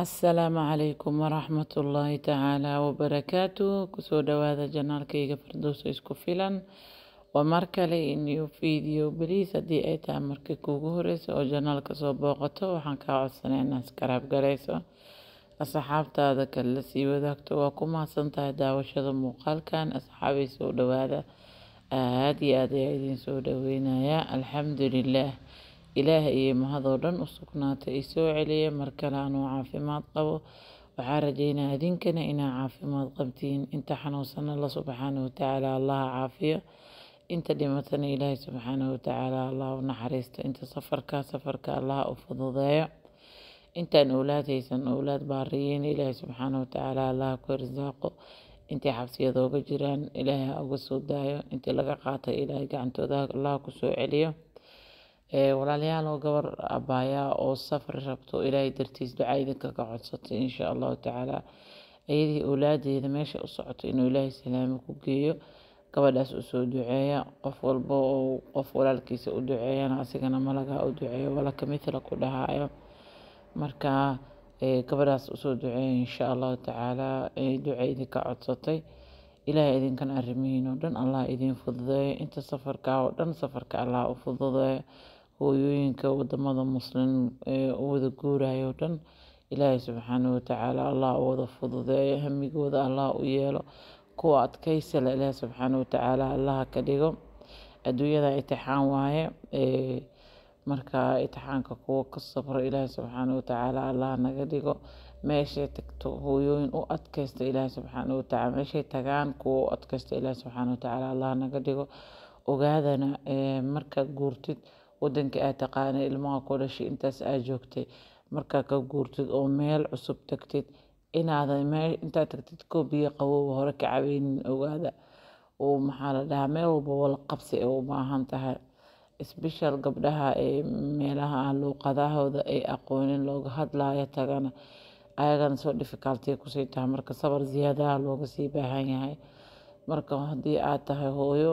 asalaamu calaykum waraxmat ullaahi tacaalaa wabarakaatu kusoo dhawaada janaalkayga firdowsa isku filan waa mar kale inuu fiidiyo beliis haddii ay tahay markii kuugu horeyso oo janaalka soo booqato waxaan kaa codsanay inaad iskaraab garayso asxaabtaada kale lasii wadaagto waa ku mahadsan tahay daawashada muuqaalkan asxaabay soo dhawaada aada iyo aad ayaa idiin soo dhaweynayaa Ilaah iyo mahadoo dhan u sugnaatay i soo celiya mar kale anuu caafimaad qabo waxaa rajaynaa idinkana inaa caafimaad qabtiin inta xanuunsanna la subxaana watacaala allaha caafiyo inta dhimatana ilaahay subxaana watacaala allaha u naxariisto inta safarka safarka allaha u fududeeyo intaan owlaad haysan owlaad baariyeen ilaahay subxaana watacaala allaha ku irsaaqo intii xabsiyadooga jiraan ilaahay ha uga soo daayo intii laga qaatay ilaahay gacantooda allaha ku celiyo walaalayaal oo gabar abaayaa oo safri rabto ilaahay dartiis duca idinka ka codsatay insha allahu tacaala iyadii owlaadeeda meesha u socoto inuu ilaahay salaamo ku geeyo gabadhaas usoo duceeya qof walba oo qof walaalkiisa u duceeyana asigana malagaa u duceeyo walaka mithla ku dhahaayo marka gabadhaas usoo duceeya insha allahu tacaala duca idinka codsatay Ilaahay idinkan arrimihiin oo dhan allah idiin fududeeyo inta safarka oo dhan safarka allah u fududeeyo hooyooyinka wadamada muslim ee u wada guurayo oo dhan ilaahay subxaanahu watacaala allah u wada fududeeyo hamigooda allah u yeelo kuwa adkaysi leh subxaana subxaanahu watacaala allaha ka dhigo adduunyada imtixaan waaye markaa itixaanka kuwa ka sabro ilaahay subxaana watacaala allah naga dhigo meeshay tagto hooyooyin u adkaysta ilaahay subxaana watacaala meeshay tagaan kuwa u adkaysta ilaahay subxaana watacaala allah naga dhigo ogaadana markaad guurtid wadanka aad taqaana ilmaha ku dhashay intaas aad joogtay markaa ka guurtid oo meel cusub tagtid inaadan meel intaad tagtid koob biyo qabooba hore ka cabaynin ogaada oo maxaa la dhahaa meel walba wala qabsi ay u baahan tahay isbishal gabdhaha ee meelaha aan ah luuqadahooda ay aqoonin looga hadlayo tagana ayagana soo difficulty kusii tahay marka sabar ziyaadaha looga sii baahan yahay marka haddii aad tahay hooyo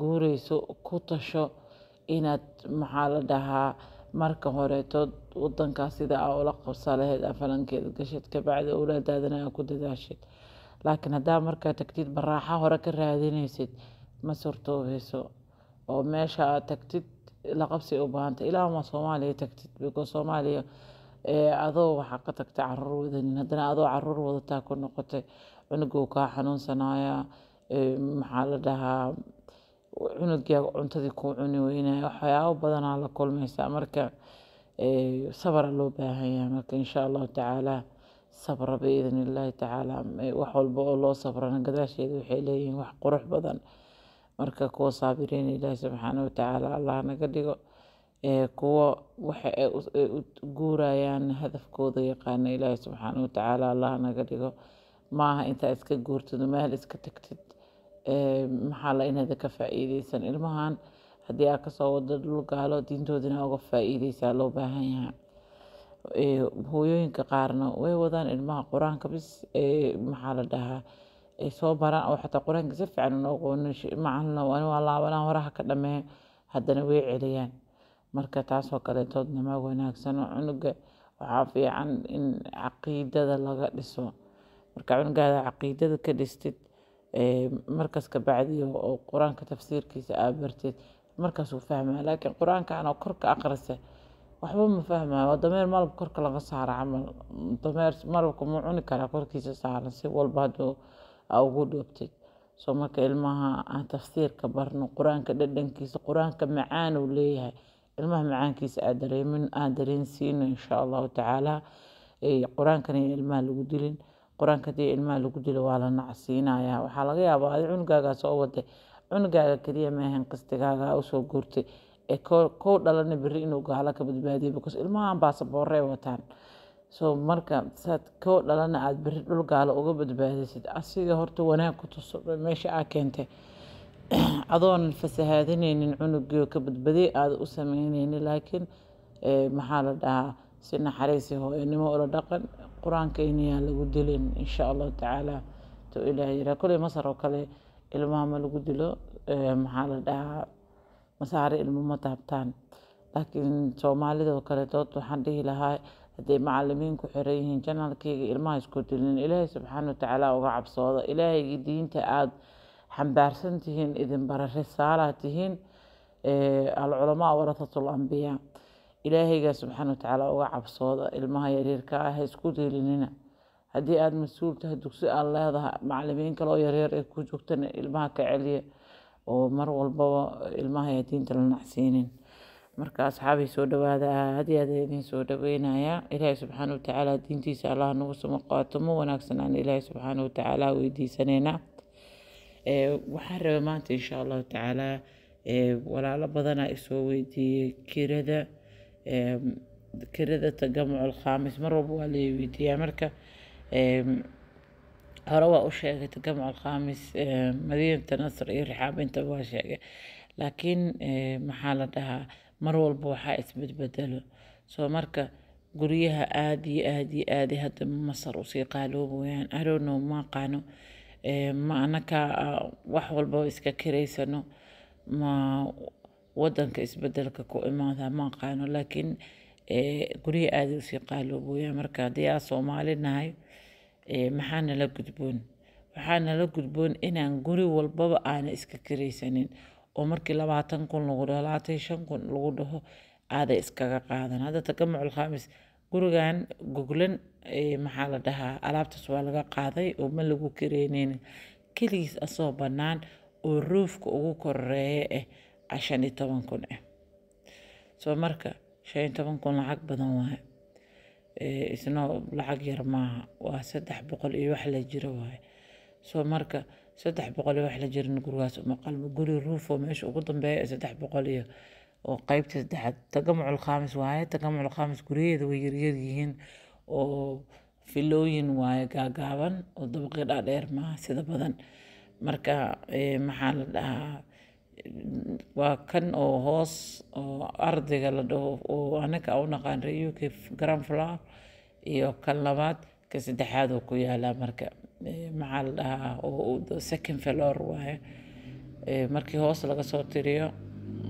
guureyso ku tasho inaad maxaa la dhahaa marka horeetood wadankaas sida aa ula qabsa laheyd aa kabacdi owlaadaadana aa ku dadaashid laakiin haddaa markaa tagtid baraaxa hore ka raadinaysid ma surtoobayso oo meesha aad tagtid la qabsi u baahanta ilaa ma soomaaliya tagtid because soomaaliya adoo waxaa ka tagtay caruur wadanin haddana adoo caruur wadataa ku noqotay cunugow kaa xanuunsanaya maxaa la dhahaa cunugiiaa cuntadii ku cuni weynaya waxyaabo badanaa la kulmaysaa marka sabara loo baahan yahay marka insha allahu tacaala sabra biidni illaahi tacaala wax walba oo loo sabrana gadaasheeda waxay leeyihiin wax qurux badan marka kuwa saabiriin ilaahi subxaana watacaala allah naga dhigo kuwa waxa ay u guurayaan hadafkooda yaqaana ilaahi subxaana watacaala allah naga dhigo maaha intaa iska guurtid meel iska tagtid maxaa la ka faa'iideysan ilmahan haddii aad kasoo wado dhul gaalo diintoodina uga faa'iideysaa loo baahan yahaa hooyooyinka qaarna way wadaan ilmaha qur-aanka bis maxaa la dhahaa ay soo baraan oo xataa qur-aanka si fiican unooqoonmacalwaa laabanaan horaha ka dhameeya haddana way celiyaan marka taasoo kaleetoodna ma wanaagsan oo cunuga waxaa fiican in caqiidada laga dhiso marka cunugaada caqiidada ka dhistid eh, markaas kabacdi oo qur-aanka tafsiirkiisa aa bartid markaasuu fahmaa laakiin qur-aankaanoo korka akrisa waxba ma fahmayo dameer malab korka laga saaro camal dameer malabka muu cuni karaa korkiisa saaran si walba hadduu aa ugu dhuubtid soo marka ilmaha aan ah, tafsiirka barno qur-aanka dhadhankiisa qur-aanka macaan leeyahay ilmaha macaankiisa aa dareemin aan dareensiino insha allahu tacaala qur-aankan iyo ilmaha lagu dilin qur-aanka hadii ilmaha lagu dilo waa la nacsiinayaa waxaa laga yaabaa adi cunugaagaa soo waday cunugaaga keliya maahan qistigaaga usoo guurtay ee kow dhalana beri inuu gaalo ka badbaadiyo bikoos ilmahan baasaboorey wataan soo marka saad koo dhalana aad beri dhul gaalo uga badbaadisid asiga horta wanaag ku tuso meesha aa keentay adoonan fasahaadineynin cunugio ka badbadi aada u sameyneyni laakiin eh, maxaa la dhahaa si naxariisi hooyanimo ula dhaqan qur-aanka inayaa lagu dilin insha allahu tacaala to ilaah yira koley masar oo kale ilmaha ma lagu dilo eh, maxaa la dhahaa masaare ilmo ma taabtaan laakiin soomaalida oo kale dood waxaan dhihi lahaa hadday macalimiinku xiran yihiin janaalkeyga ilmaha isku dilnin ilaahay subxaana watacaala uga cabsooda ilaahayga diinta aada xambaarsan tihiin idinbara risaala tihiin alculamaa warahatul ambiyaa ilaahayga subxaana watacaala uga cabsooda ilmaha yaryarka ah isku dilinina haddii aada mas-uul tahay dugsi aada leedahay macalimiin kaloo yaryar ay ku joogtana ilmaha ka celiya oo mar walbaba ilmaha diinta la nacsiinin marka asxaabii soo dhawaada aad iyo aad idin soo dhaweynayaa ilaahay subxaana watacaala diintiisa allah nagu suma qaato ma wanaagsanaan ilaahay subxaana watacaala weydiisanaynaa waxaan rabay maanta insha allahu tacaalaa walaalo badanaa isoo weydiiyey kirada kirada tagamucul khaamis mar walba waa la weydiiyaa marka hore waa u sheegay tagamucul madiinata nasr iyo rixaab intaba waa sheegay laakiin maxaa la dhahaa mar walba waxaa isbedbedelo soo marka guryaha aad iyo aad iyo aad hada masar usii qaaloobooyaan i don't know ma eh, anaka ah, wax walbaba iska kiraysano ma wadanka isbedelka ku imaada ma aqaano laakiin eh, gurya aada usii qaaloobooyaan marka haddii aa soomaali nahay eh, maxaa nala gudboon waxaa nala gudboon inaan guri walbaba aana iska kiraysanin oo markii labaatan kun lagu dhaho labaatan shan kun lagu dhaho aaday iskaga qaadan hadda takamucul khaamis gurigan goglan maxaa la dhahaa alaabtaas waa laga qaaday oo ma lagu kareyneynin keligiis asoo bannaan oo ruufka ugu koreeya eh, ah shan iyo toban kun ah soo marka shan iyo toban kun lacag badan waaye isna lacag yar maaha waa saddex boqol iyo wax la jiro waaye soo marka saddex boqol wax la jirin gurigaas maqal guri ruufo meesha ugu dambeeya saddex boqol iyo oo qeybta saddexaad tagamucul khaamis waaye tagamucul khaamis guryaheeda way yaryar yihiin oo filooyin waaye gaagaaban oo dabaqii dhaadheer maaha sida badan marka eh, maxaa la dhahaa waa kan oo hoos oo ardayga la dhaho oo anaka u naqaan reuk grand flower iyo kan labaad ka saddexaad oo ku yaalaa marka Eh, maxaa la dhahaa oo second floor waaye eh, markii hoos laga soo tiriyo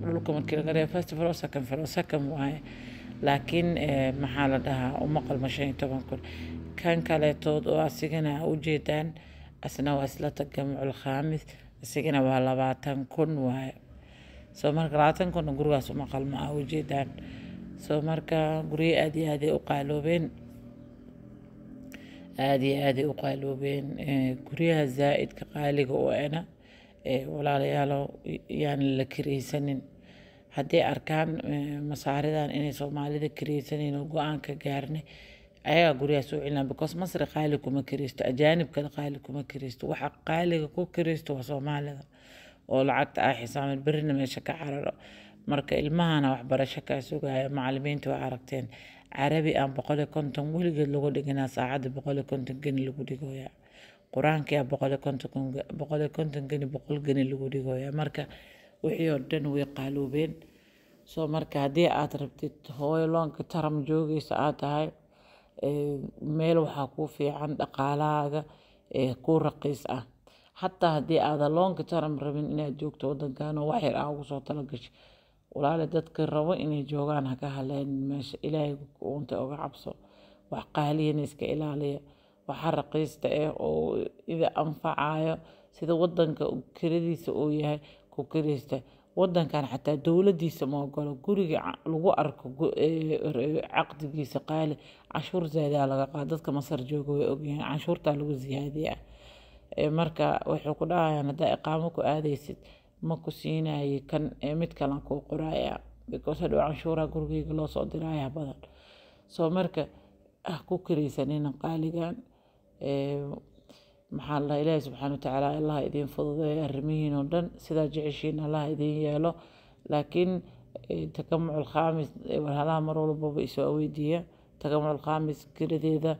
dhulka markii laga reebo first floor second floor second waaye laakiin eh, maxaa la dhahaa uma qalmo shan iyo toban kun kan kaleetood oo asigana ujeedaan asna waa isla taga asigana waa labaatan kun waaye soo marka labaatan kunna gurigaas uma qalmo ah, a ujeedaan soo marka guryo aad iyo aaday u qaaloobeen aada iyo aaday u qaaloobeen guryaha zaa-idka qaaliga u ena walaalayaalow yaan la kiraysanin hadday arkaan masaaridan inay soomaalida kiraysanin oo go-aan ka ayagaa guryahaas u celinaa because masri qaali kuma kiraysto ajaanibkana qaali kuma kiraysto waxa qaaliga ku kiraysto waa soomaalida oo lacagta ah xisaaman berrina meesha ka cararo marka ilmahana waxbarasho kaa sugaya macalimiinta waa aragteen carabi aan boqoli konton weligeed lagu dhiginaa saacadda boqoli konton geni lagu dhigoyaa qur-aankii a boqoli konton boqoli konton geni boqol geni lagu dhigoyaa marka wixii oo dhan way qaaluubeen soo marka haddii aad rabtid hooyo loonka taram joogeysa aad tahay meel waxaa kuu fiican dhaqaalahaaga kuu raqiis ah xataa haddii aada loonka taram rabin inaad joogto wadankan waxyar aa ugu soo tala walaale dadka rabo inay joogaan haka haleenin meesha ilaahay uunta oga cabso wax qaaliyana iska ilaaliya waxa raqiista ah oo ida anfacayo sida wadanka kiradiisa uu yahay ku kiraysta wadankan xataa dowladiisa ma ogolo guriga lagu arko eh, caqdigiisa qaali canshuur zaadaa laga qaada dadka masar jooga way ogyihiin canshuurtaa lagu siyaadiyaa eh, marka wuxuu ku dhahayaa haddaa iqaamo ku aadaysid ma ku siinayay kan ee mid kalan kuu qoraya because hadhow canshuuraha gurigeyga loo soo diraya badan soo marka ah ku karaysanina qaaligan maxaa la ilaahay subxaana watacaala allaha idiin fududeeyo arrimihiin oo dhan sidaa jeceshiin allaha idiin yeelo laakiin takamucul khaamis walhalaha mar walbaba isoo weydiiya takamucul khaamis kiradeeda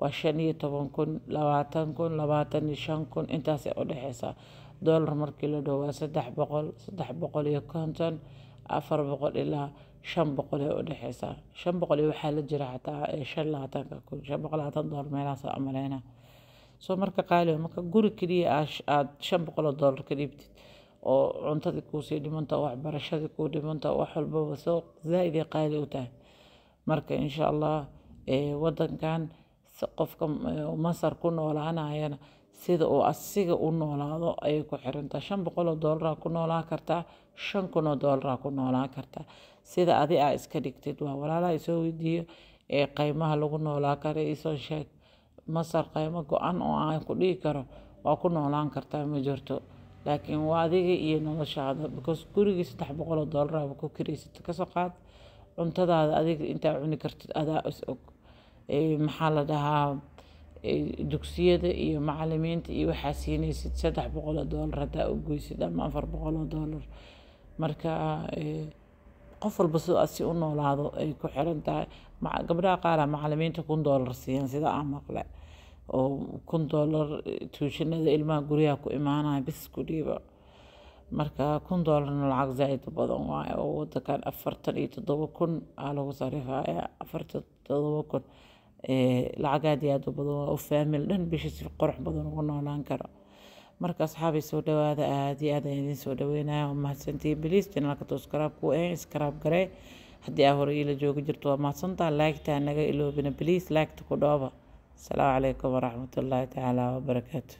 waa shan iyo toban kun labaatan kun labaatan iyo shan kun intaas oo dhexeysaa doolar markii la dhowaa saddex boqol saddex boqol iyo konton afar boqol ilaa shan boqol ee u shan boqol iyo waxaa la jira xataa shan labaatanka shan boqol labaatan doolar meelahaas aan maleyna soo marka qaali marka guri keliya aad shan boqol oo ka dhiibtid oo cuntadii kuusii dhimanta waxbarashadii kuu dhimanta wax walbaba soo zaa-id qaali u tahay marka insha allah wadankan qofka masar ku noolaanayana sida uu asiga u noolaado ayay ku xirantahay shan boqoloo doolaraa ku noolaan kartaa shan kunoo doolaraa ku noolaan kartaa sida adi aa iska dhigtid waa walaalaha isoo weydiiyo ee qaymaha lagu noolaan kara isoo sheeg masar qaymo go-an oo aan ku dhihi karo waa ku noolaan kartaa ma jirto laakiin waa adiga iyo noloshaada because gurigii saddex boqoloo doolaraaba ku karaysata kasoo qaad cuntadaada adiga intaa cuni kartid adaa is og maxaa la dhahaa dugsiyada iyo macalimiinta iyo waxaa siinaysid saddex boqol oo doolar haddaa u goysid ama afar boqol oo marka eh, qof walba si u noolaado ay ku xiran tahay gabdhaha qaara ah macalimiinta kun doolar siiyaan sida aan maqle oo kun doolar eh, tuushinada ilmaha guryaha ku imaanaya bis ku dhiiba marka kun doolarna lacag zaaid u badan waaye oo wadankan afartan iyo toddoba kun aa ah, lagu sarifayaa afartan toddoba kun lacag aad iyo aad u badan oo faamil dhan bisha si qurux badan ugu noolaan karo marka asxaabay soo dhawaada aad iyo aad ayaan idiin soo dhaweynayaa waa mahadsantihi beliis janaalka too ku ee eh, iskaraab garee haddii aa hore iila jooga jirto waa mahadsantaa laagta naga iloobina beliis laagta ku dhooba asalaamu calaykum waraxmatullaahi tacaala wabarakaatu